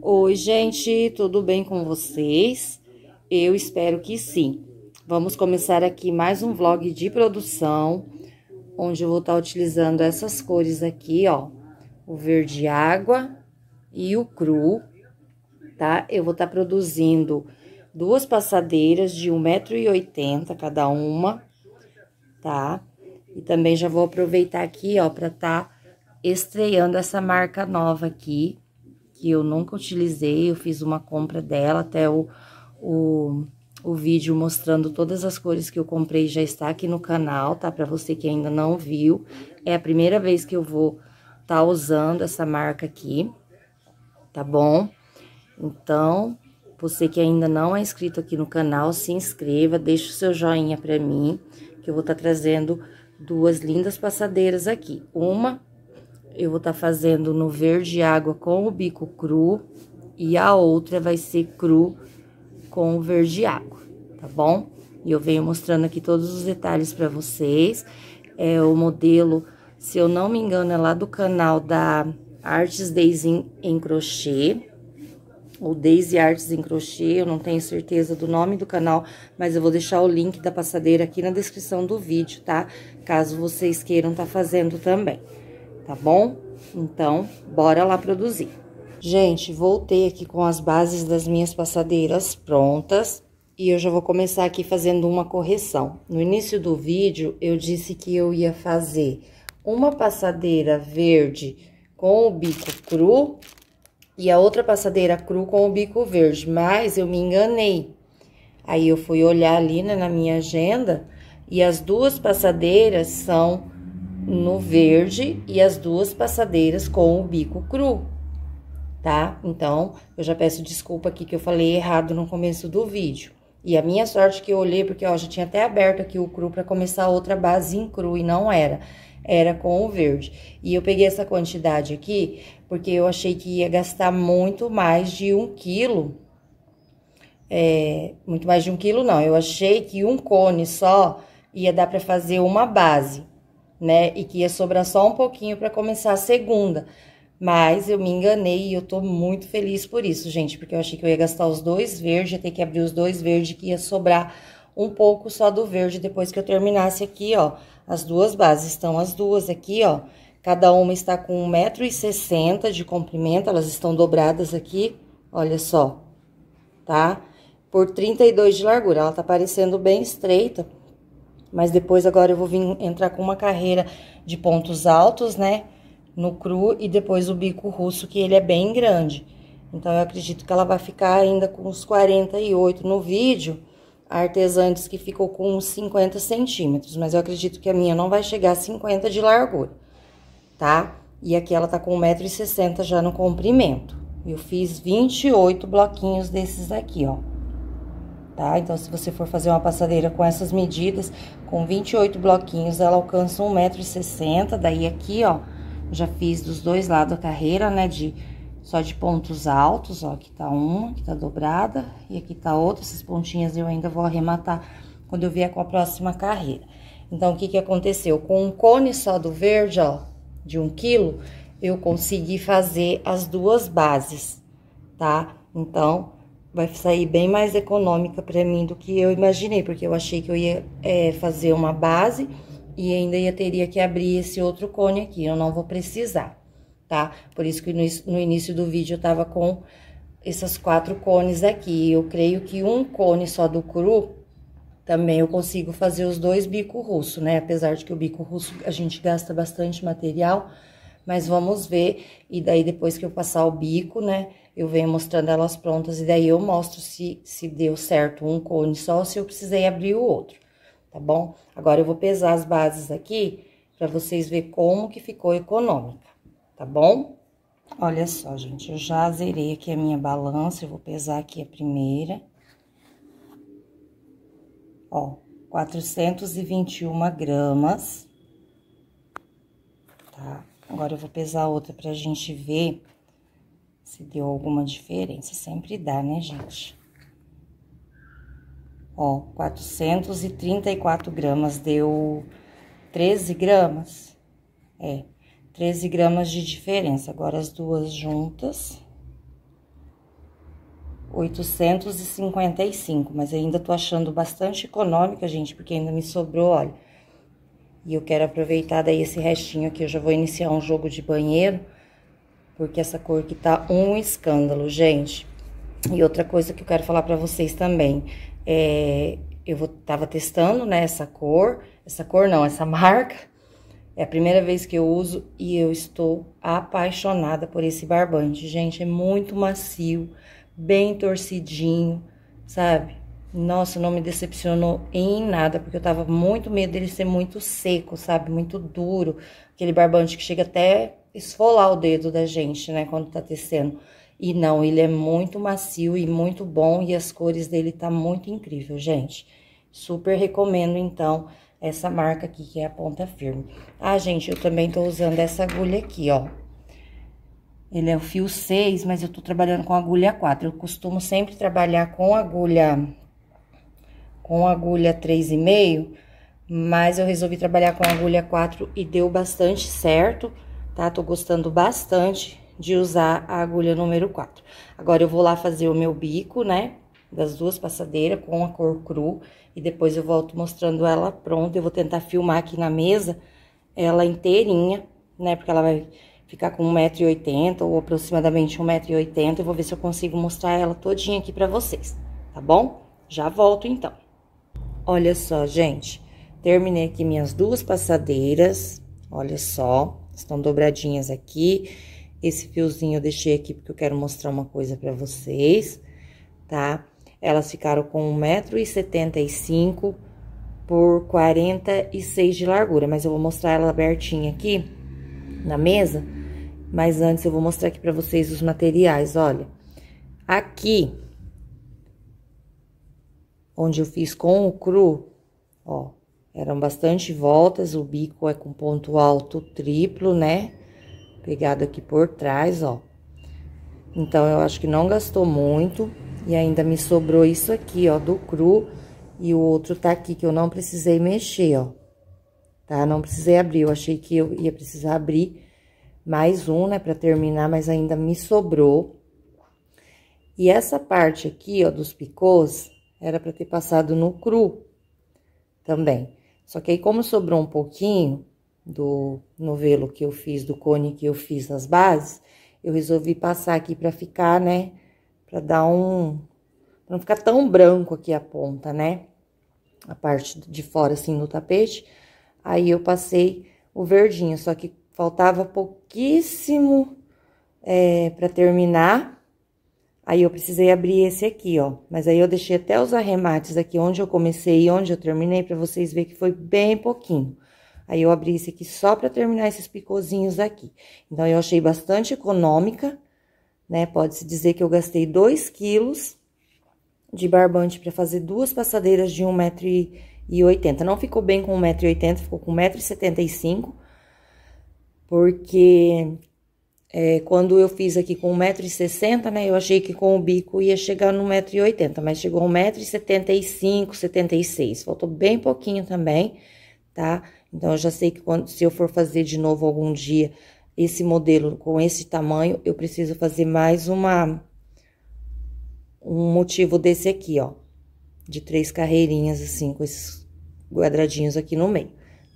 Oi, gente, tudo bem com vocês? Eu espero que sim. Vamos começar aqui mais um vlog de produção, onde eu vou estar tá utilizando essas cores aqui, ó. O verde água e o cru, tá? Eu vou estar tá produzindo duas passadeiras de 1,80m cada uma, tá? E também já vou aproveitar aqui, ó, para estar tá estreando essa marca nova aqui, que eu nunca utilizei, eu fiz uma compra dela, até o, o, o vídeo mostrando todas as cores que eu comprei já está aqui no canal, tá? Para você que ainda não viu, é a primeira vez que eu vou estar tá usando essa marca aqui, tá bom? Então, você que ainda não é inscrito aqui no canal, se inscreva, deixe o seu joinha para mim, que eu vou estar tá trazendo duas lindas passadeiras aqui. Uma eu vou estar tá fazendo no verde água com o bico cru e a outra vai ser cru com o verde água, tá bom? E eu venho mostrando aqui todos os detalhes para vocês. É o modelo, se eu não me engano, é lá do canal da Artes Daisy em, Crochê, ou Daisy Artes em Crochê, eu não tenho certeza do nome do canal, mas eu vou deixar o link da passadeira aqui na descrição do vídeo, tá? Caso vocês queiram tá fazendo também tá bom? Então, bora lá produzir. Gente, voltei aqui com as bases das minhas passadeiras prontas e eu já vou começar aqui fazendo uma correção. No início do vídeo, eu disse que eu ia fazer uma passadeira verde com o bico cru e a outra passadeira cru com o bico verde, mas eu me enganei. Aí eu fui olhar ali né, na minha agenda e as duas passadeiras são no verde e as duas passadeiras com o bico cru, tá? Então, eu já peço desculpa aqui que eu falei errado no começo do vídeo. E a minha sorte que eu olhei, porque ó, já tinha até aberto aqui o cru para começar outra base em cru e não era. Era com o verde. E eu peguei essa quantidade aqui, porque eu achei que ia gastar muito mais de um quilo. É, muito mais de um quilo não, eu achei que um cone só ia dar para fazer uma base né? E que ia sobrar só um pouquinho para começar a segunda. Mas eu me enganei e eu tô muito feliz por isso, gente, porque eu achei que eu ia gastar os dois verdes, ia ter que abrir os dois verdes, que ia sobrar um pouco só do verde depois que eu terminasse aqui, ó. As duas bases estão as duas aqui, ó. Cada uma está com 1,60m de comprimento, elas estão dobradas aqui, olha só, tá? Por 32 de largura, ela tá parecendo bem estreita, mas depois agora eu vou vir entrar com uma carreira de pontos altos, né? No cru e depois o bico russo, que ele é bem grande. Então, eu acredito que ela vai ficar ainda com uns 48 no vídeo. A artesã diz que ficou com uns 50 centímetros, mas eu acredito que a minha não vai chegar a 50 de largura, tá? E aqui ela tá com 1,60m já no comprimento. Eu fiz 28 bloquinhos desses aqui, ó tá? Então, se você for fazer uma passadeira com essas medidas, com 28 bloquinhos, ela alcança 1,60m, daí aqui, ó, já fiz dos dois lados a carreira, né, de... Só de pontos altos, ó, aqui tá uma, aqui tá dobrada, e aqui tá outra, essas pontinhas eu ainda vou arrematar quando eu vier com a próxima carreira. Então, o que que aconteceu? Com um cone só do verde, ó, de um quilo, eu consegui fazer as duas bases, tá? Então, vai sair bem mais econômica para mim do que eu imaginei, porque eu achei que eu ia é, fazer uma base e ainda ia teria que abrir esse outro cone aqui, eu não vou precisar, tá? Por isso que no, no início do vídeo eu tava com essas quatro cones aqui, eu creio que um cone só do cru também eu consigo fazer os dois bico russo, né? Apesar de que o bico russo a gente gasta bastante material, mas vamos ver. E daí, depois que eu passar o bico, né, eu venho mostrando elas prontas, e daí eu mostro se, se deu certo um cone só, se eu precisei abrir o outro, tá bom? Agora, eu vou pesar as bases aqui, para vocês verem como que ficou econômica, tá bom? Olha só, gente, eu já zerei aqui a minha balança, eu vou pesar aqui a primeira. Ó, 421 gramas. Agora eu vou pesar outra pra gente ver se deu alguma diferença. Sempre dá, né, gente? Ó, 434 gramas deu 13 gramas. É, 13 gramas de diferença. Agora as duas juntas. 855, mas ainda tô achando bastante econômica, gente, porque ainda me sobrou, olha e eu quero aproveitar daí esse restinho aqui, eu já vou iniciar um jogo de banheiro, porque essa cor aqui tá um escândalo, gente. E outra coisa que eu quero falar pra vocês também, é, eu vou, tava testando, né, essa cor, essa cor não, essa marca, é a primeira vez que eu uso e eu estou apaixonada por esse barbante, gente, é muito macio, bem torcidinho, sabe? Nossa, não me decepcionou em nada, porque eu tava muito medo dele ser muito seco, sabe? Muito duro. Aquele barbante que chega até esfolar o dedo da gente, né? Quando tá tecendo. E não, ele é muito macio e muito bom e as cores dele tá muito incrível, gente. Super recomendo, então, essa marca aqui, que é a Ponta Firme. Ah, gente, eu também tô usando essa agulha aqui, ó. Ele é o fio 6, mas eu tô trabalhando com agulha 4. Eu costumo sempre trabalhar com agulha com agulha 3,5, mas eu resolvi trabalhar com agulha 4 e deu bastante certo, tá? Tô gostando bastante de usar a agulha número 4. Agora eu vou lá fazer o meu bico, né? Das duas passadeiras com a cor cru e depois eu volto mostrando ela pronta. Eu vou tentar filmar aqui na mesa ela inteirinha, né? Porque ela vai ficar com 1,80m ou aproximadamente 1,80m. Eu vou ver se eu consigo mostrar ela todinha aqui pra vocês, tá bom? Já volto então. Olha só, gente, terminei aqui minhas duas passadeiras, olha só, estão dobradinhas aqui. Esse fiozinho eu deixei aqui porque eu quero mostrar uma coisa pra vocês, tá? Elas ficaram com 1,75m por 46 de largura, mas eu vou mostrar ela abertinha aqui na mesa. Mas antes eu vou mostrar aqui pra vocês os materiais, olha. Aqui onde eu fiz com o cru, ó, eram bastante voltas, o bico é com ponto alto triplo, né? Pegado aqui por trás, ó. Então, eu acho que não gastou muito e ainda me sobrou isso aqui, ó, do cru e o outro tá aqui que eu não precisei mexer, ó. Tá? Não precisei abrir, eu achei que eu ia precisar abrir mais um, né, pra terminar, mas ainda me sobrou. E essa parte aqui, ó, dos picôs, era para ter passado no cru também. Só que aí, como sobrou um pouquinho do novelo que eu fiz, do cone que eu fiz nas bases, eu resolvi passar aqui para ficar, né? Para dar um... Pra não ficar tão branco aqui a ponta, né? A parte de fora, assim, no tapete. Aí, eu passei o verdinho, só que faltava pouquíssimo é, eh, para terminar. Aí eu precisei abrir esse aqui, ó. Mas aí eu deixei até os arremates aqui onde eu comecei e onde eu terminei para vocês verem que foi bem pouquinho. Aí eu abri esse aqui só para terminar esses picôzinhos aqui. Então, eu achei bastante econômica, né? Pode-se dizer que eu gastei 2 quilos de barbante para fazer duas passadeiras de 1,80m. Não ficou bem com 1,80m, ficou com 1,75m, porque é, quando eu fiz aqui com 1,60m, né? Eu achei que com o bico ia chegar no 1,80m, mas chegou 1,75m, 76 Faltou bem pouquinho também, tá? Então, eu já sei que quando, se eu for fazer de novo algum dia esse modelo com esse tamanho, eu preciso fazer mais uma... Um motivo desse aqui, ó. De três carreirinhas, assim, com esses quadradinhos aqui no meio,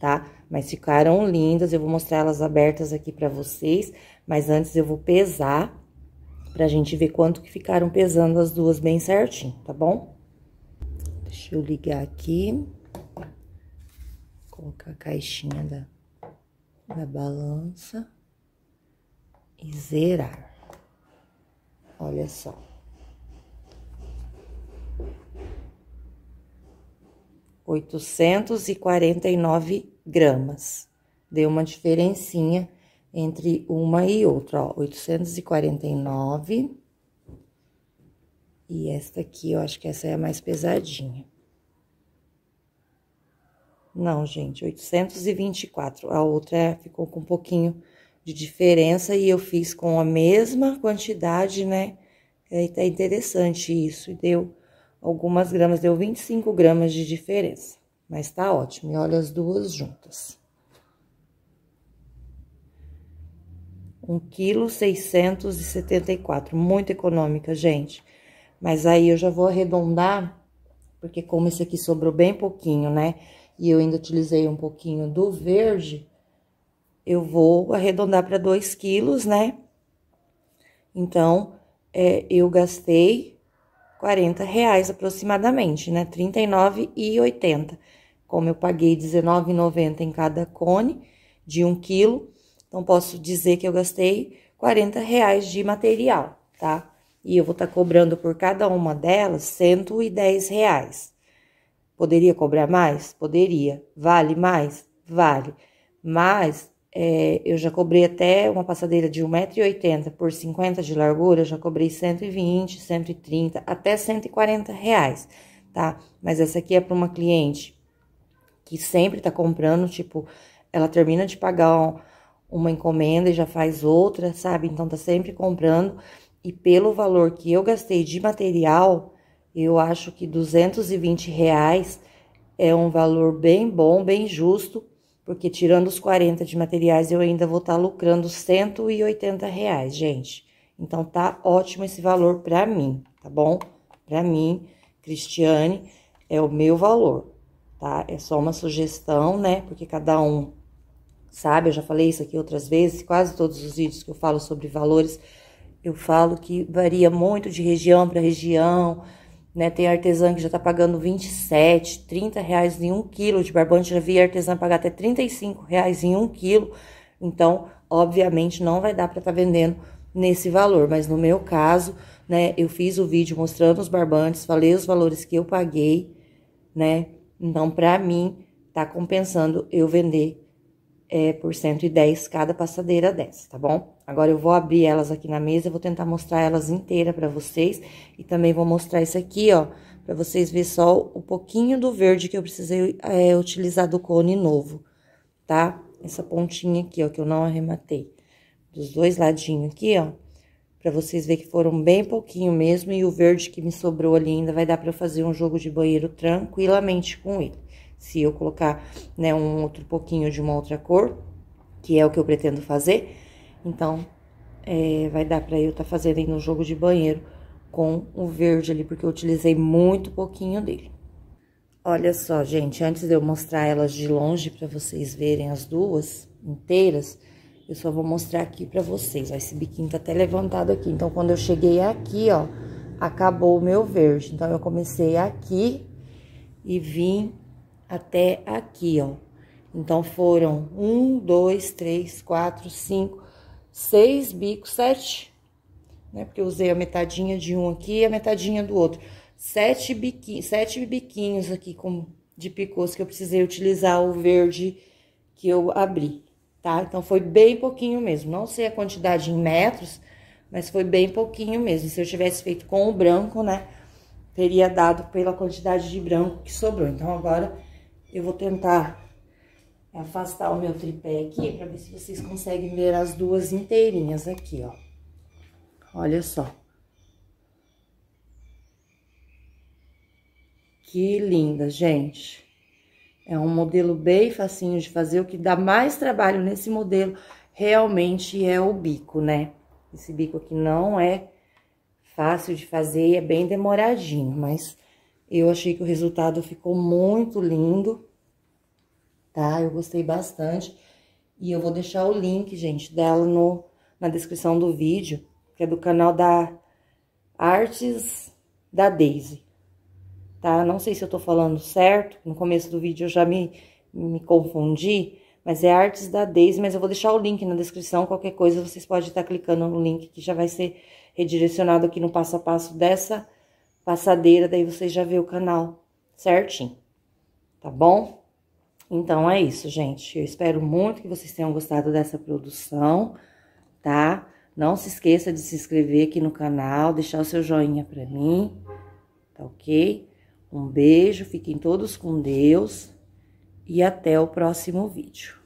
tá? Tá? mas ficaram lindas. Eu vou mostrar elas abertas aqui pra vocês, mas antes eu vou pesar pra gente ver quanto que ficaram pesando as duas bem certinho, tá bom? Deixa eu ligar aqui, colocar a caixinha da, da balança e zerar. Olha só. Oitocentos e quarenta e nove gramas. Deu uma diferencinha entre uma e outra, ó, 849. E esta aqui, eu acho que essa é a mais pesadinha. Não, gente, 824. A outra ficou com um pouquinho de diferença e eu fiz com a mesma quantidade, né? É tá interessante isso, e deu algumas gramas, deu 25 gramas de diferença. Mas tá ótimo, e olha as duas juntas. 1,674 kg, muito econômica, gente. Mas aí eu já vou arredondar, porque como esse aqui sobrou bem pouquinho, né? E eu ainda utilizei um pouquinho do verde, eu vou arredondar para 2 quilos, né? Então, é, eu gastei 40 reais aproximadamente, né? R$ 39,80. Como eu paguei R$19,90 em cada cone de 1 quilo, então posso dizer que eu gastei 40 de material, tá? E eu vou estar tá cobrando por cada uma delas 110 Poderia cobrar mais? Poderia. Vale mais? Vale. Mas é, eu já cobrei até uma passadeira de 1,80m por 50 de largura, já cobrei 120, 130, até 140 reais, tá? Mas essa aqui é para uma cliente que sempre tá comprando, tipo, ela termina de pagar uma encomenda e já faz outra, sabe? Então tá sempre comprando. E pelo valor que eu gastei de material, eu acho que 220 reais é um valor bem bom, bem justo, porque tirando os 40 de materiais, eu ainda vou estar tá lucrando 180 reais, gente. Então tá ótimo esse valor pra mim, tá bom? Pra mim, Cristiane, é o meu valor tá? É só uma sugestão, né? Porque cada um sabe, eu já falei isso aqui outras vezes, quase todos os vídeos que eu falo sobre valores, eu falo que varia muito de região para região, né? Tem artesã que já tá pagando 27, 30 reais em um quilo de barbante, já vi artesã pagar até 35 reais em um quilo, então, obviamente, não vai dar para estar tá vendendo nesse valor, mas no meu caso, né, eu fiz o vídeo mostrando os barbantes, falei os valores que eu paguei, né, então, para mim, tá compensando eu vender é, por 110 cada passadeira dessa, tá bom? Agora eu vou abrir elas aqui na mesa, vou tentar mostrar elas inteira para vocês e também vou mostrar isso aqui, ó, para vocês ver só o pouquinho do verde que eu precisei é, utilizar do cone novo, tá? Essa pontinha aqui, ó, que eu não arrematei. Dos dois ladinhos aqui, ó, para vocês verem que foram bem pouquinho mesmo, e o verde que me sobrou ali ainda vai dar para eu fazer um jogo de banheiro tranquilamente com ele. Se eu colocar, né, um outro pouquinho de uma outra cor, que é o que eu pretendo fazer, então é, vai dar para eu estar tá fazendo ainda um jogo de banheiro com o verde ali, porque eu utilizei muito pouquinho dele. Olha só, gente, antes de eu mostrar elas de longe para vocês verem as duas inteiras, eu só vou mostrar aqui pra vocês, ó. Esse biquinho tá até levantado aqui. Então, quando eu cheguei aqui, ó, acabou o meu verde. Então, eu comecei aqui e vim até aqui, ó. Então, foram um, dois, três, quatro, cinco, seis bicos, sete, né? Porque eu usei a metadinha de um aqui e a metadinha do outro. Sete biquinhos, sete biquinhos aqui com, de picôs que eu precisei utilizar o verde que eu abri tá? Então foi bem pouquinho mesmo. Não sei a quantidade em metros, mas foi bem pouquinho mesmo. Se eu tivesse feito com o branco, né, teria dado pela quantidade de branco que sobrou. Então agora eu vou tentar afastar o meu tripé aqui para ver se vocês conseguem ver as duas inteirinhas aqui, ó. Olha só. Que linda, gente. É um modelo bem facinho de fazer. O que dá mais trabalho nesse modelo realmente é o bico, né? Esse bico aqui não é fácil de fazer e é bem demoradinho, mas eu achei que o resultado ficou muito lindo, tá? Eu gostei bastante. E eu vou deixar o link, gente, dela no, na descrição do vídeo, que é do canal da Artes da Daisy tá? Não sei se eu tô falando certo, no começo do vídeo eu já me, me confundi, mas é Artes da Daisy, mas eu vou deixar o link na descrição, qualquer coisa vocês podem estar clicando no link que já vai ser redirecionado aqui no passo a passo dessa passadeira, daí vocês já vê o canal certinho, tá bom? Então é isso, gente. Eu espero muito que vocês tenham gostado dessa produção, tá? Não se esqueça de se inscrever aqui no canal, deixar o seu joinha pra mim, tá ok? Um beijo, fiquem todos com Deus e até o próximo vídeo.